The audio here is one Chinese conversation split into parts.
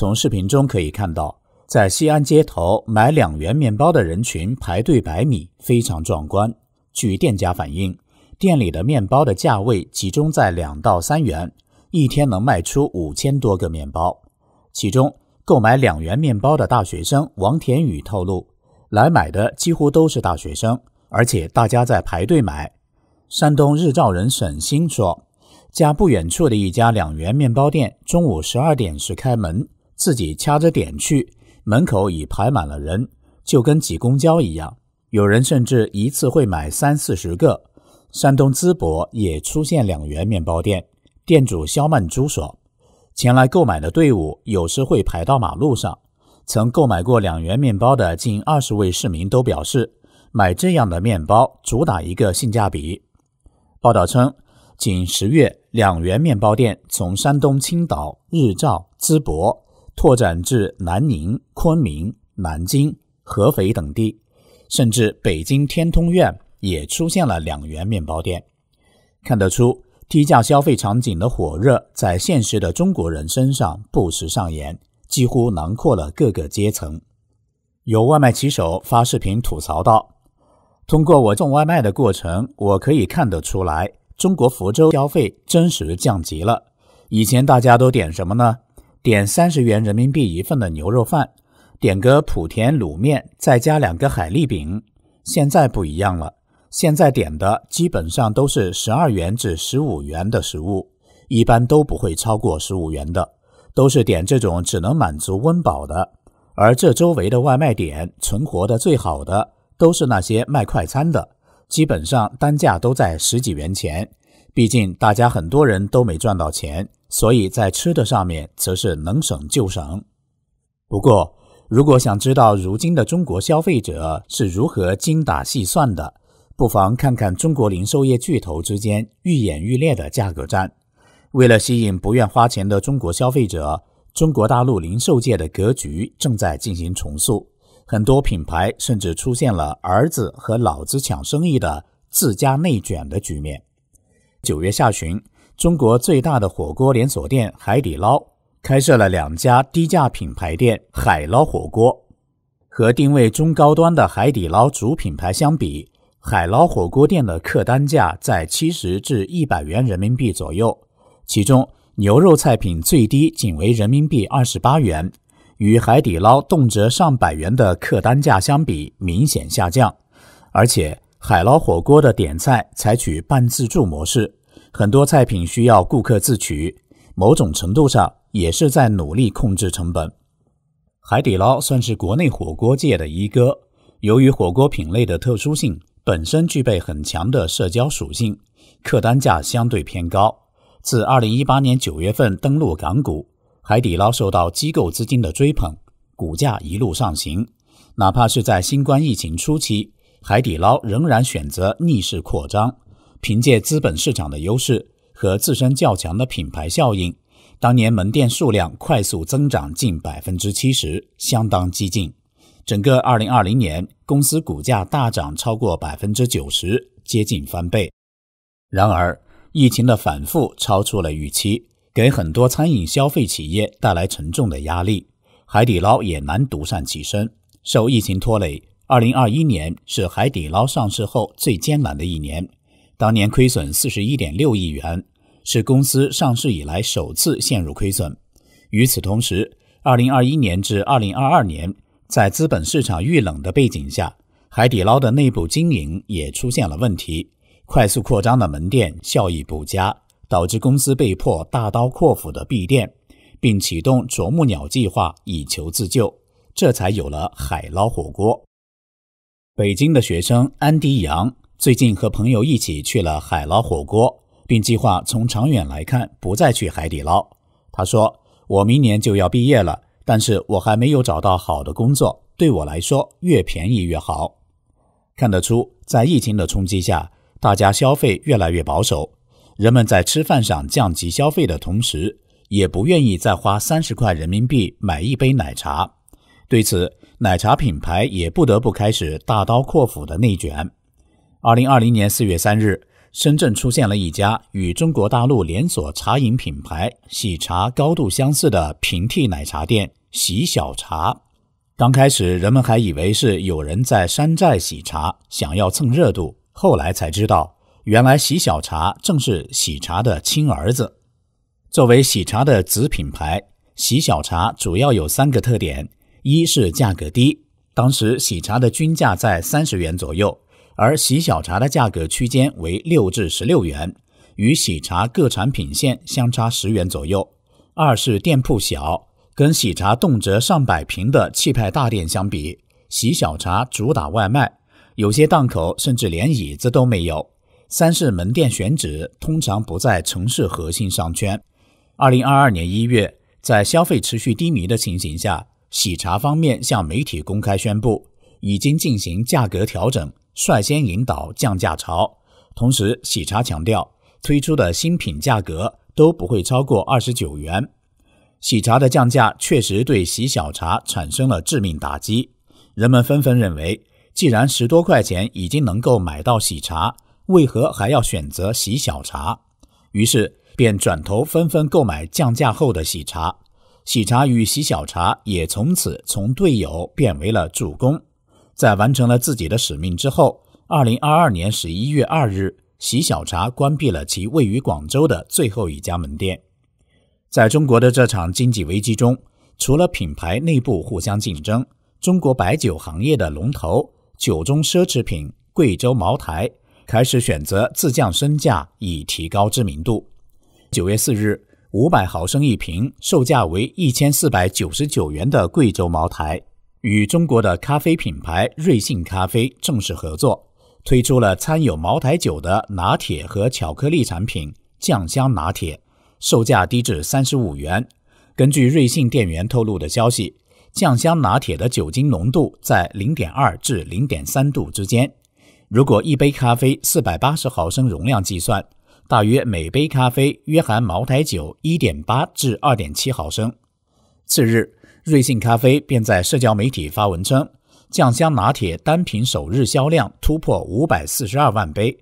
从视频中可以看到，在西安街头买两元面包的人群排队百米，非常壮观。据店家反映，店里的面包的价位集中在两到三元，一天能卖出五千多个面包。其中，购买两元面包的大学生王田宇透露，来买的几乎都是大学生，而且大家在排队买。山东日照人沈星说，家不远处的一家两元面包店，中午十二点时开门。自己掐着点去，门口已排满了人，就跟挤公交一样。有人甚至一次会买三四十个。山东淄博也出现两元面包店，店主肖曼珠说：“前来购买的队伍有时会排到马路上。”曾购买过两元面包的近二十位市民都表示，买这样的面包主打一个性价比。报道称，仅十月，两元面包店从山东青岛、日照、淄博。拓展至南宁、昆明、南京、合肥等地，甚至北京天通苑也出现了两元面包店。看得出，低价消费场景的火热在现实的中国人身上不时上演，几乎囊括了各个阶层。有外卖骑手发视频吐槽道：“通过我送外卖的过程，我可以看得出来，中国福州消费真实降级了。以前大家都点什么呢？”点三十元人民币一份的牛肉饭，点个莆田卤面，再加两个海蛎饼。现在不一样了，现在点的基本上都是十二元至十五元的食物，一般都不会超过十五元的，都是点这种只能满足温饱的。而这周围的外卖点存活的最好的，都是那些卖快餐的，基本上单价都在十几元钱。毕竟，大家很多人都没赚到钱，所以在吃的上面则是能省就省。不过，如果想知道如今的中国消费者是如何精打细算的，不妨看看中国零售业巨头之间愈演愈烈的价格战。为了吸引不愿花钱的中国消费者，中国大陆零售界的格局正在进行重塑，很多品牌甚至出现了儿子和老子抢生意的自家内卷的局面。九月下旬，中国最大的火锅连锁店海底捞开设了两家低价品牌店“海捞火锅”。和定位中高端的海底捞主品牌相比，海捞火锅店的客单价在七十至一百元人民币左右，其中牛肉菜品最低仅为人民币二十八元，与海底捞动辄上百元的客单价相比，明显下降，而且。海捞火锅的点菜采取半自助模式，很多菜品需要顾客自取，某种程度上也是在努力控制成本。海底捞算是国内火锅界的一哥，由于火锅品类的特殊性，本身具备很强的社交属性，客单价相对偏高。自二零一八年九月份登陆港股，海底捞受到机构资金的追捧，股价一路上行，哪怕是在新冠疫情初期。海底捞仍然选择逆势扩张，凭借资本市场的优势和自身较强的品牌效应，当年门店数量快速增长近百分之七十，相当激进。整个二零二零年，公司股价大涨超过百分之九十，接近翻倍。然而，疫情的反复超出了预期，给很多餐饮消费企业带来沉重的压力，海底捞也难独善其身，受疫情拖累。二零二一年是海底捞上市后最艰难的一年，当年亏损四十一点六亿元，是公司上市以来首次陷入亏损。与此同时，二零二一年至二零二二年，在资本市场遇冷的背景下，海底捞的内部经营也出现了问题，快速扩张的门店效益不佳，导致公司被迫大刀阔斧的闭店，并启动啄木鸟计划以求自救，这才有了海捞火锅。北京的学生安迪杨最近和朋友一起去了海捞火锅，并计划从长远来看不再去海底捞。他说：“我明年就要毕业了，但是我还没有找到好的工作，对我来说越便宜越好。”看得出，在疫情的冲击下，大家消费越来越保守。人们在吃饭上降级消费的同时，也不愿意再花三十块人民币买一杯奶茶。对此，奶茶品牌也不得不开始大刀阔斧的内卷。二零二零年四月三日，深圳出现了一家与中国大陆连锁茶饮品牌喜茶高度相似的平替奶茶店“喜小茶”。刚开始，人们还以为是有人在山寨喜茶，想要蹭热度。后来才知道，原来喜小茶正是喜茶的亲儿子。作为喜茶的子品牌，喜小茶主要有三个特点。一是价格低，当时喜茶的均价在三十元左右，而喜小茶的价格区间为六至十六元，与喜茶各产品线相差十元左右。二是店铺小，跟喜茶动辄上百平的气派大店相比，喜小茶主打外卖，有些档口甚至连椅子都没有。三是门店选址通常不在城市核心商圈。二零二二年一月，在消费持续低迷的情形下。喜茶方面向媒体公开宣布，已经进行价格调整，率先引导降价潮。同时，喜茶强调，推出的新品价格都不会超过二十九元。喜茶的降价确实对喜小茶产生了致命打击，人们纷纷认为，既然十多块钱已经能够买到喜茶，为何还要选择喜小茶？于是便转头纷纷购买降价后的喜茶。喜茶与喜小茶也从此从队友变为了助攻。在完成了自己的使命之后，二零二二年十一月二日，喜小茶关闭了其位于广州的最后一家门店。在中国的这场经济危机中，除了品牌内部互相竞争，中国白酒行业的龙头酒中奢侈品贵州茅台开始选择自降身价以提高知名度。九月四日。五百毫升一瓶，售价为一千四百九十九元的贵州茅台，与中国的咖啡品牌瑞幸咖啡正式合作，推出了掺有茅台酒的拿铁和巧克力产品——酱香拿铁，售价低至三十五元。根据瑞幸店员透露的消息，酱香拿铁的酒精浓度在零点二至零点三度之间。如果一杯咖啡四百八十毫升容量计算，大约每杯咖啡约含茅台酒一点八至二点七毫升。次日，瑞幸咖啡便在社交媒体发文称，酱香拿铁单品首日销量突破五百四十二万杯，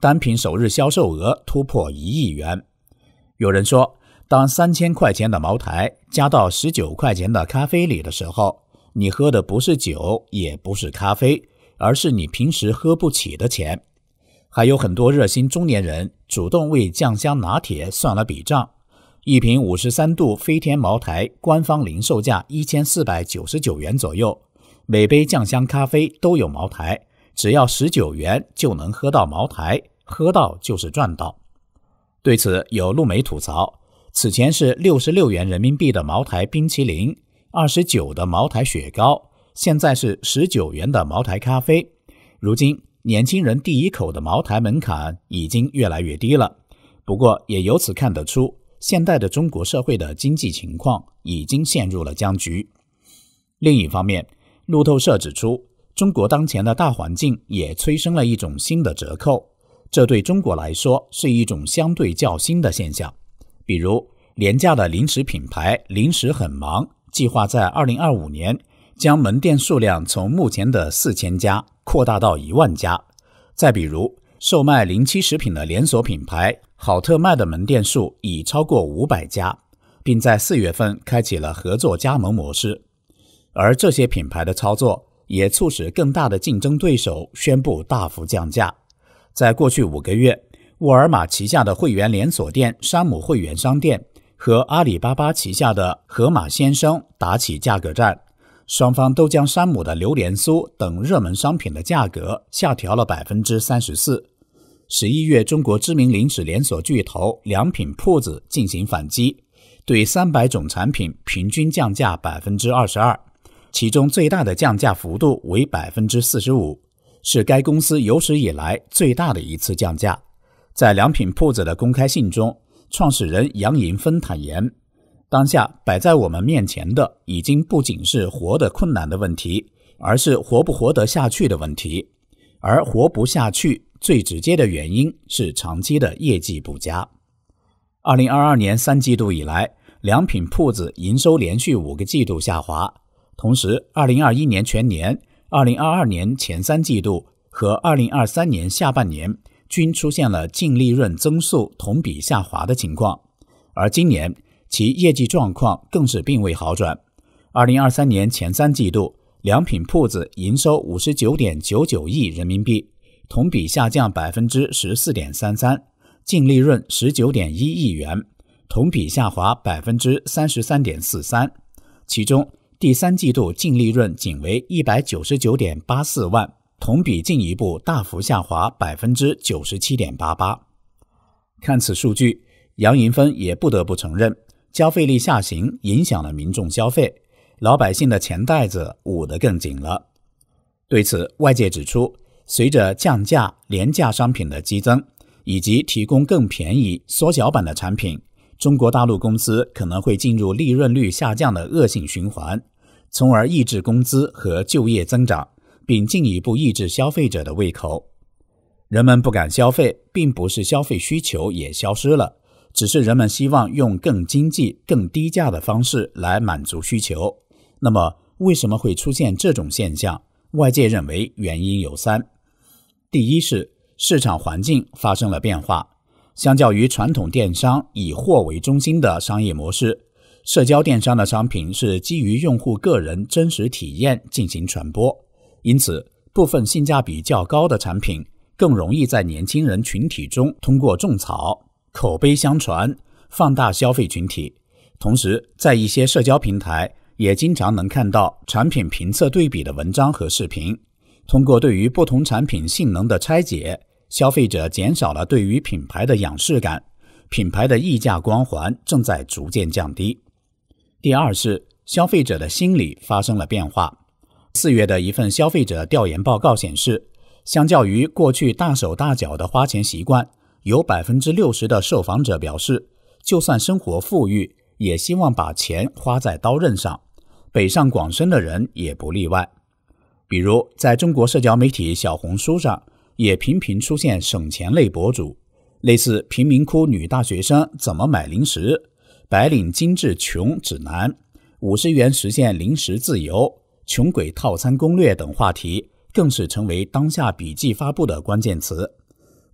单品首日销售额突破一亿元。有人说，当三千块钱的茅台加到十九块钱的咖啡里的时候，你喝的不是酒，也不是咖啡，而是你平时喝不起的钱。还有很多热心中年人。主动为酱香拿铁算了笔账，一瓶五十三度飞天茅台官方零售价一千四百九十九元左右，每杯酱香咖啡都有茅台，只要十九元就能喝到茅台，喝到就是赚到。对此，有路媒吐槽，此前是六十六元人民币的茅台冰淇淋，二十九的茅台雪糕，现在是十九元的茅台咖啡，如今。年轻人第一口的茅台门槛已经越来越低了，不过也由此看得出，现代的中国社会的经济情况已经陷入了僵局。另一方面，路透社指出，中国当前的大环境也催生了一种新的折扣，这对中国来说是一种相对较新的现象。比如，廉价的零食品牌“零食很忙”计划在二零二五年。将门店数量从目前的四千家扩大到一万家。再比如，售卖零七食品的连锁品牌好特卖的门店数已超过五百家，并在四月份开启了合作加盟模式。而这些品牌的操作也促使更大的竞争对手宣布大幅降价。在过去五个月，沃尔玛旗下的会员连锁店山姆会员商店和阿里巴巴旗下的盒马鲜生打起价格战。双方都将山姆的榴莲酥等热门商品的价格下调了百分之三十四。十一月，中国知名零食连锁巨头良品铺子进行反击，对三百种产品平均降价百分之二十二，其中最大的降价幅度为百分之四十五，是该公司有史以来最大的一次降价。在良品铺子的公开信中，创始人杨银芬坦言。当下摆在我们面前的，已经不仅是活的困难的问题，而是活不活得下去的问题。而活不下去，最直接的原因是长期的业绩不佳。二零二二年三季度以来，良品铺子营收连续五个季度下滑，同时，二零二一年全年、二零二二年前三季度和二零二三年下半年均出现了净利润增速同比下滑的情况，而今年。其业绩状况更是并未好转。二零二三年前三季度，良品铺子营收五十九点九九亿人民币，同比下降百分之十四点三三，净利润十九点一亿元，同比下滑百分之三十三点四三。其中，第三季度净利润仅为一百九十九点八四万，同比进一步大幅下滑百分之九十七点八八。看此数据，杨银芬也不得不承认。消费力下行影响了民众消费，老百姓的钱袋子捂得更紧了。对此，外界指出，随着降价、廉价商品的激增，以及提供更便宜、缩小版的产品，中国大陆公司可能会进入利润率下降的恶性循环，从而抑制工资和就业增长，并进一步抑制消费者的胃口。人们不敢消费，并不是消费需求也消失了。只是人们希望用更经济、更低价的方式来满足需求。那么，为什么会出现这种现象？外界认为原因有三：第一是市场环境发生了变化，相较于传统电商以货为中心的商业模式，社交电商的商品是基于用户个人真实体验进行传播，因此部分性价比较高的产品更容易在年轻人群体中通过种草。口碑相传，放大消费群体，同时在一些社交平台也经常能看到产品评测对比的文章和视频。通过对于不同产品性能的拆解，消费者减少了对于品牌的仰视感，品牌的溢价光环正在逐渐降低。第二是消费者的心理发生了变化。四月的一份消费者调研报告显示，相较于过去大手大脚的花钱习惯。有百分之六十的受访者表示，就算生活富裕，也希望把钱花在刀刃上。北上广深的人也不例外。比如，在中国社交媒体小红书上，也频频出现省钱类博主，类似“贫民窟女大学生怎么买零食”“白领精致穷指南”“五十元实现零食自由”“穷鬼套餐攻略”等话题，更是成为当下笔记发布的关键词。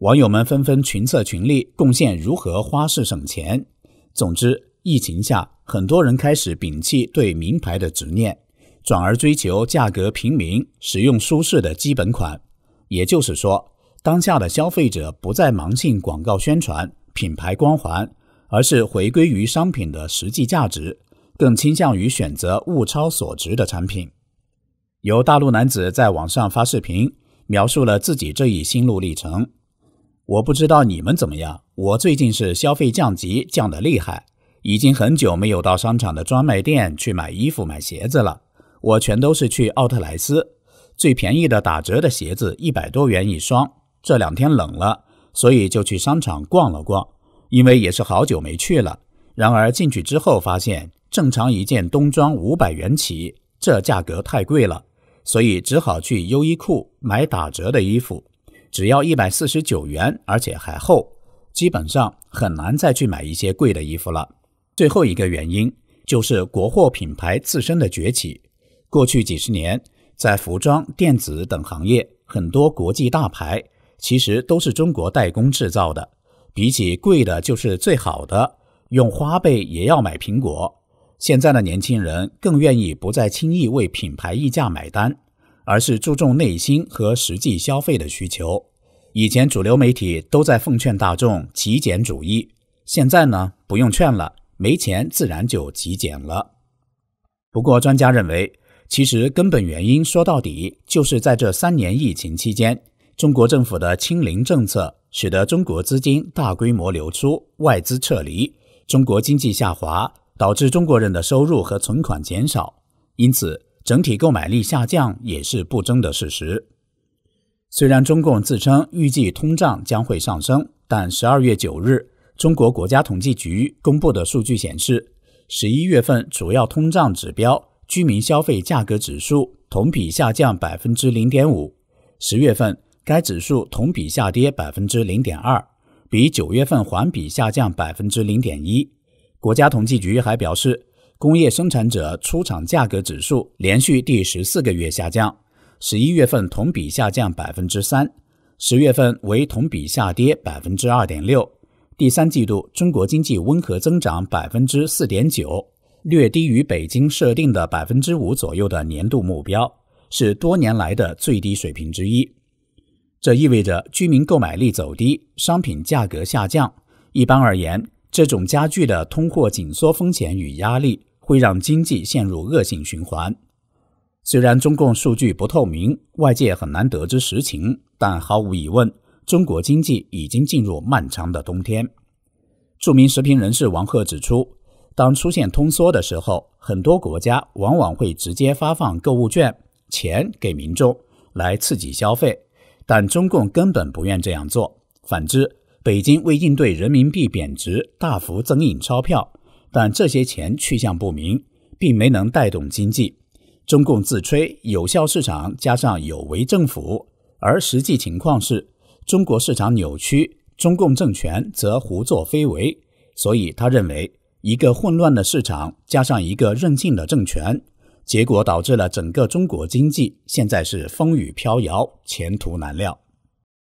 网友们纷纷群策群力，贡献如何花式省钱。总之，疫情下，很多人开始摒弃对名牌的执念，转而追求价格平民、使用舒适的基本款。也就是说，当下的消费者不再盲信广告宣传、品牌光环，而是回归于商品的实际价值，更倾向于选择物超所值的产品。有大陆男子在网上发视频，描述了自己这一心路历程。我不知道你们怎么样，我最近是消费降级降得厉害，已经很久没有到商场的专卖店去买衣服买鞋子了。我全都是去奥特莱斯，最便宜的打折的鞋子一百多元一双。这两天冷了，所以就去商场逛了逛，因为也是好久没去了。然而进去之后发现，正常一件冬装五百元起，这价格太贵了，所以只好去优衣库买打折的衣服。只要一百四十九元，而且还厚，基本上很难再去买一些贵的衣服了。最后一个原因就是国货品牌自身的崛起。过去几十年，在服装、电子等行业，很多国际大牌其实都是中国代工制造的。比起贵的，就是最好的。用花呗也要买苹果。现在的年轻人更愿意不再轻易为品牌溢价买单。而是注重内心和实际消费的需求。以前主流媒体都在奉劝大众极简主义，现在呢不用劝了，没钱自然就极简了。不过专家认为，其实根本原因说到底就是在这三年疫情期间，中国政府的清零政策使得中国资金大规模流出，外资撤离，中国经济下滑，导致中国人的收入和存款减少，因此。整体购买力下降也是不争的事实。虽然中共自称预计通胀将会上升，但十二月九日中国国家统计局公布的数据显示，十一月份主要通胀指标居民消费价格指数同比下降百分之零点五，十月份该指数同比下跌百分之零点二，比九月份环比下降百分之零点一。国家统计局还表示。工业生产者出厂价格指数连续第十四个月下降，十一月份同比下降百分之三，十月份为同比下跌百分之二点六。第三季度中国经济温和增长百分之四点九，略低于北京设定的百分之五左右的年度目标，是多年来的最低水平之一。这意味着居民购买力走低，商品价格下降。一般而言，这种加剧的通货紧缩风险与压力。会让经济陷入恶性循环。虽然中共数据不透明，外界很难得知实情，但毫无疑问，中国经济已经进入漫长的冬天。著名时评人士王贺指出，当出现通缩的时候，很多国家往往会直接发放购物券、钱给民众来刺激消费，但中共根本不愿这样做。反之，北京为应对人民币贬值，大幅增印钞票。但这些钱去向不明，并没能带动经济。中共自吹有效市场加上有为政府，而实际情况是，中国市场扭曲，中共政权则胡作非为。所以他认为，一个混乱的市场加上一个任性的政权，结果导致了整个中国经济现在是风雨飘摇，前途难料。